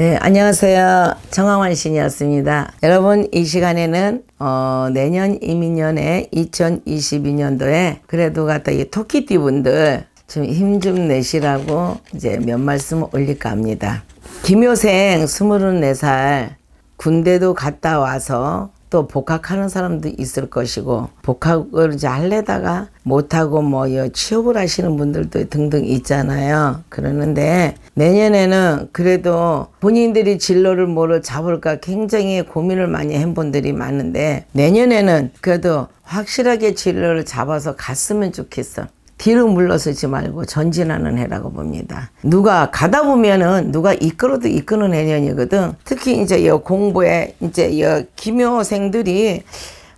네, 안녕하세요. 정황환 신이었습니다. 여러분, 이 시간에는, 어, 내년 이민년에 2022년도에 그래도 갖다 이 토끼띠 분들 좀 힘좀 좀 내시라고 이제 몇 말씀 올릴까 합니다. 김효생 24살 군대도 갔다 와서 또 복학하는 사람도 있을 것이고 복학을 이제 할래다가 못하고 뭐 취업을 하시는 분들도 등등 있잖아요. 그러는데 내년에는 그래도 본인들이 진로를 뭐를 잡을까 굉장히 고민을 많이 한 분들이 많은데 내년에는 그래도 확실하게 진로를 잡아서 갔으면 좋겠어. 뒤로 물러서지 말고 전진하는 해라고 봅니다. 누가 가다 보면은 누가 이끌어도 이끄는 해년이거든. 특히 이제 여 공부에 이제 여기묘생들이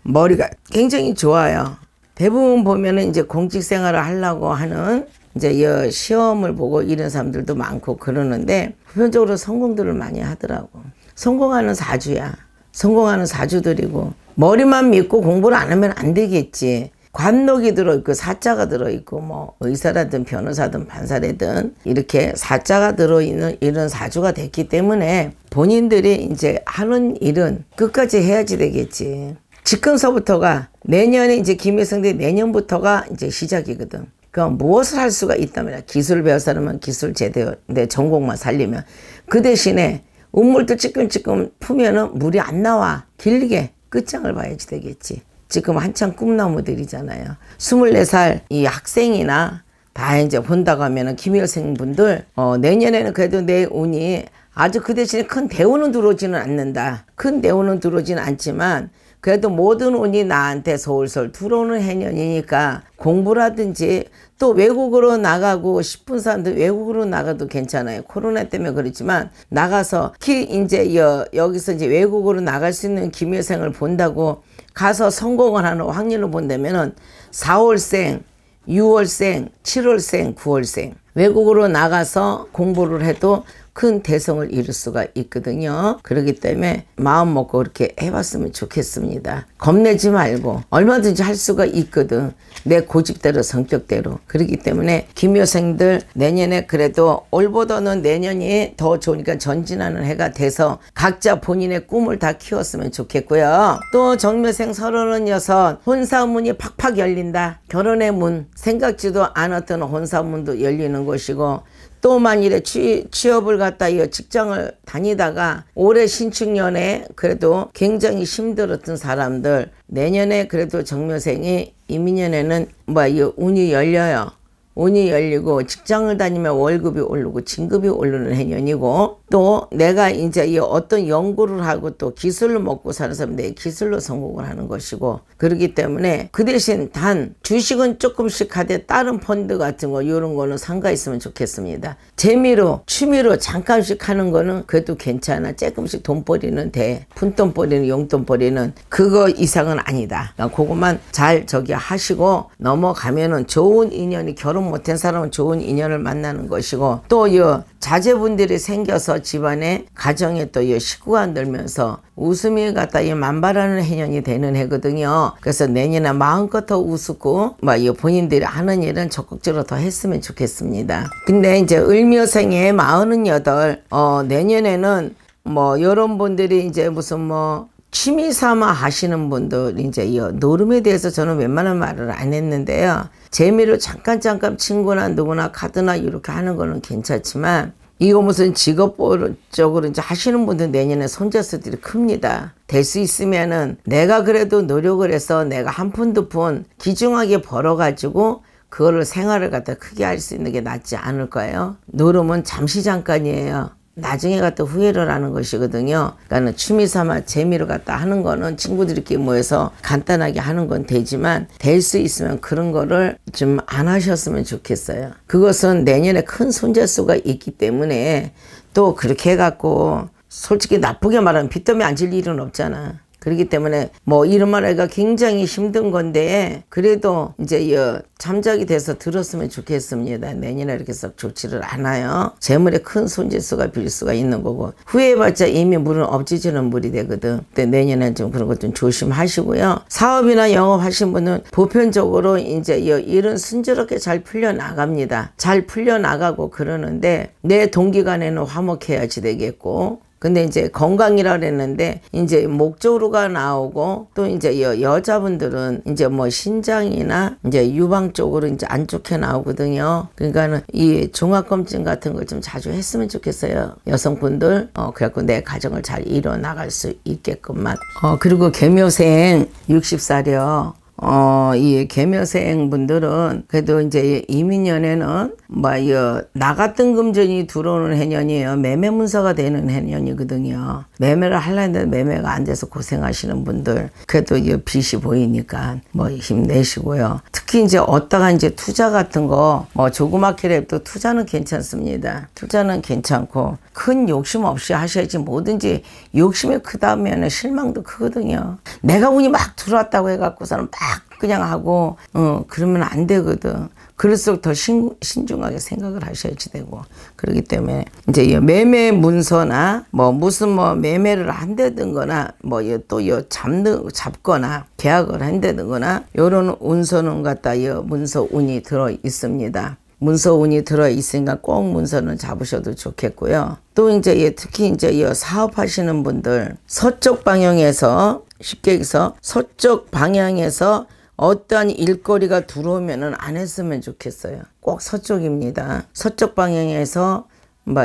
머리가 굉장히 좋아요. 대부분 보면은 이제 공직 생활을 하려고 하는 이제 여 시험을 보고 이런 사람들도 많고 그러는데 보편적으로 성공들을 많이 하더라고. 성공하는 사주야. 성공하는 사주들이고 머리만 믿고 공부를 안 하면 안 되겠지. 관록이 들어있고 사자가 들어있고 뭐 의사라든 변호사든 판사라든 이렇게 사자가 들어있는 이런 사주가 됐기 때문에 본인들이 이제 하는 일은 끝까지 해야지 되겠지. 지금서부터가 내년에 이제 김일성대 내년부터가 이제 시작이거든. 그럼 무엇을 할 수가 있다면 기술 배울 사람은 기술 제대로 내 전공만 살리면 그 대신에 운물도 찌끔찌끔 푸면은 물이 안 나와 길게 끝장을 봐야지 되겠지. 지금 한창 꿈나무들이잖아요. 24살 이 학생이나 다 이제 본다고 하면은 김일생 분들 어 내년에는 그래도 내 운이 아주 그 대신에 큰 대우는 들어오지는 않는다. 큰 대우는 들어오지는 않지만 그래도 모든 운이 나한테 서울서 들어오는 해년이니까 공부라든지 또 외국으로 나가고 싶은 사람들 외국으로 나가도 괜찮아요. 코로나 때문에 그렇지만 나가서 특히 이제 여, 여기서 이제 외국으로 나갈 수 있는 김일생을 본다고 가서 성공을 하는 확률로 본다면은 4월생, 6월생, 7월생, 9월생 외국으로 나가서 공부를 해도 큰 대성을 이룰 수가 있거든요. 그렇기 때문에 마음 먹고 그렇게 해봤으면 좋겠습니다. 겁내지 말고 얼마든지 할 수가 있거든. 내 고집대로 성격대로. 그렇기 때문에 김효생들 내년에 그래도 올보다는 내년이 더 좋으니까 전진하는 해가 돼서 각자 본인의 꿈을 다 키웠으면 좋겠고요. 또 정묘생 서른여섯 혼사문이 팍팍 열린다. 결혼의 문 생각지도 않았던 혼사문도 열리는 곳이고 또 만일에 취, 업을 갖다 이어 직장을 다니다가 올해 신축년에 그래도 굉장히 힘들었던 사람들 내년에 그래도 정묘생이 이민년에는 뭐 이 운이 열려요. 운이 열리고 직장을 다니면 월급이 오르고 진급이 오르는 해년이고 또 내가 이제 이 어떤 연구를 하고 또 기술로 먹고 사는 사람 내 기술로 성공을 하는 것이고 그렇기 때문에 그 대신 단 주식은 조금씩 하되 다른 펀드 같은 거 이런 거는 상가 있으면 좋겠습니다. 재미로 취미로 잠깐씩 하는 거는 그래도 괜찮아. 조금씩 돈 버리는 돼. 푼돈 버리는 용돈 버리는 그거 이상은 아니다. 그러니까 그것만 잘 저기 하시고 넘어가면은 좋은 인연이 결혼 결혼 못한 사람은 좋은 인연을 만나는 것이고 또여 자제분들이 생겨서 집안에 가정에 또 식구가 늘면서 웃음이 갖다 이 만발하는 해년이 되는 해거든요. 그래서 내년에 마음껏 더 웃고 막 본인들이 하는 일은 적극적으로 더 했으면 좋겠습니다. 근데 이제 을묘생의 마흔 여덟 어 내년에는 뭐 이런 분들이 이제 무슨 뭐 취미 삼아 하시는 분들 이제 이 노름에 대해서 저는 웬만한 말을 안 했는데요. 재미로 잠깐 잠깐 친구나 누구나 카드나 이렇게 하는 거는 괜찮지만 이거 무슨 직업적으로 이제 하시는 분들 내년에 손자수들이 큽니다. 될 수 있으면은 내가 그래도 노력을 해서 내가 한 푼 두 푼 기중하게 벌어가지고 그거를 생활을 갖다 크게 할 수 있는 게 낫지 않을까요? 노름은 잠시 잠깐이에요. 나중에 갖다 후회를 하는 것이거든요. 그러니까 취미 삼아 재미로 갖다 하는 거는 친구들끼리 모여서 간단하게 하는 건 되지만 될 수 있으면 그런 거를 좀 안 하셨으면 좋겠어요. 그것은 내년에 큰 손재수가 있기 때문에 또 그렇게 해갖고 솔직히 나쁘게 말하면 빚더미 앉을 일은 없잖아. 그렇기 때문에 뭐 이런 말하기가 굉장히 힘든 건데 그래도 이제 잠자기 돼서 들었으면 좋겠습니다. 내년에 이렇게 썩 좋지를 않아요. 재물에 큰 손질수가 빌 수가 있는 거고 후회해봤자 이미 물은 없지지는 물이 되거든. 근데 내년엔 좀 그런 것 좀 조심하시고요. 사업이나 영업하신 분은 보편적으로 이제 일은 순조롭게 잘 풀려나갑니다. 잘 풀려나가고 그러는데 내 동기간에는 화목해야지 되겠고 근데 이제 건강이라 그랬는데 이제 목조루가 나오고 또 이제 여, 여자분들은 이제 뭐 신장이나 이제 유방 쪽으로 이제 안 좋게 나오거든요. 그러니까는 이 종합검진 같은 걸 좀 자주 했으면 좋겠어요. 여성분들 어 그래갖고 내 가정을 잘 이뤄 나갈 수 있게끔만. 어 그리고 개묘생 60살이요. 어, 이 개묘생 분들은 그래도 이제 이민년에는 뭐여 나 같은 금전이 들어오는 해년이에요. 매매 문서가 되는 해년이거든요. 매매를 하려는데 매매가 안 돼서 고생하시는 분들 그래도 이빛이 보이니까 뭐 힘내시고요. 특히 이제 어디다가 이제 투자 같은 거 뭐 조그맣게 랩도 투자는 괜찮습니다. 투자는 괜찮고 큰 욕심 없이 하셔야지 뭐든지 욕심이 크다면 실망도 크거든요. 내가 운이 막 들어왔다고 해갖고서는 막 그냥 하고 어 그러면 안 되거든. 그럴수록 더 신, 신중하게 생각을 하셔야지 되고 그렇기 때문에 이제 매매 문서나 뭐 무슨 뭐 매매를 한다든거나 뭐또여 잡는 잡거나 계약을 한다든거나 요런 운서는 갖다 여 문서 운이 들어 있습니다. 문서 운이 들어 있으니까 꼭 문서는 잡으셔도 좋겠고요. 또 이제 예, 특히 이제 예, 사업하시는 분들 서쪽 방향에서 쉽게 해서 서쪽 방향에서 어떠한 일거리가 들어오면안 했으면 좋겠어요. 꼭 서쪽입니다. 서쪽 방향에서 뭐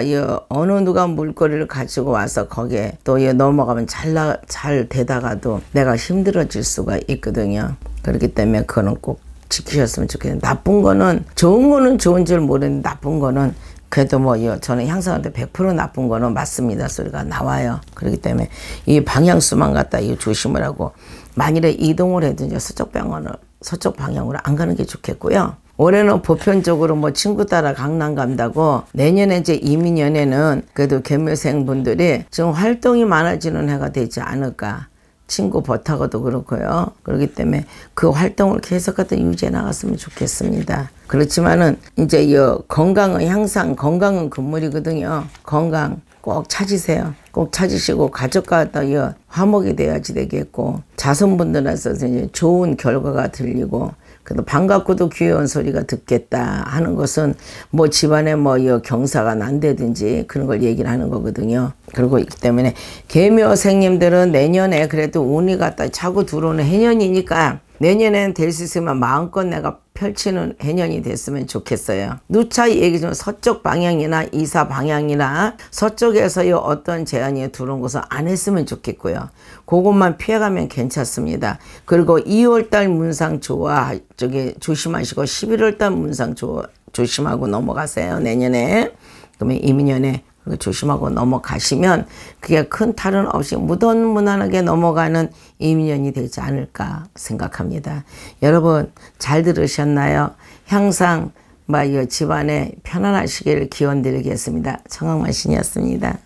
어느 누가 물거리를 가지고 와서 거기에 또 넘어가면 잘잘 잘 되다가도 내가 힘들어질 수가 있거든요. 그렇기 때문에 그거는 꼭 지키셨으면 좋겠어요. 나쁜 거는 좋은 거는 좋은 줄 모르는데 나쁜 거는 그래도 뭐 저는 향수한테 100% 나쁜 거는 맞습니다 소리가 나와요. 그렇기 때문에 이 방향수만 갖다 이 조심을 하고 만일에 이동을 해도 이제 서쪽 방향으로 서쪽 방향으로 안 가는 게 좋겠고요. 올해는 보편적으로 뭐 친구 따라 강남 간다고 내년에 이제 이민연에는 그래도 개묘생 분들이 지금 활동이 많아지는 해가 되지 않을까. 친구 버타고도 그렇고요. 그렇기 때문에 그 활동을 계속하던 유지해 나갔으면 좋겠습니다. 그렇지만은 이제 이 건강은 향상 건강은 금물이거든요. 건강 꼭 찾으세요. 꼭 찾으시고 가족과 더 이 화목이 돼야지 되겠고 자손분들한테 좋은 결과가 들리고 그래도 반갑고도 귀여운 소리가 듣겠다 하는 것은 뭐 집안에 뭐 경사가 난대든지 그런 걸 얘기를 하는 거거든요. 그리고 있기 때문에 개묘생님들은 내년에 그래도 운이 갖다 차고 들어오는 해년이니까 내년엔될 수 있으면 마음껏 내가 펼치는 해년이 됐으면 좋겠어요. 누차 얘기 좀 서쪽 방향이나 이사 방향이나 서쪽에서의 어떤 제한이 들어온 것을 안 했으면 좋겠고요. 그것만 피해가면 괜찮습니다. 그리고 2월달 문상 좋아 저기 조심하시고 11월달 문상 좋아 조심하고 넘어가세요. 내년에. 그러면 민년에 조심하고 넘어가시면 그게 큰 탈은 없이 무던무난하게 넘어가는 임년이 되지 않을까 생각합니다. 여러분 잘 들으셨나요? 항상 막 집안에 편안하시기를 기원드리겠습니다. 청학만신이었습니다.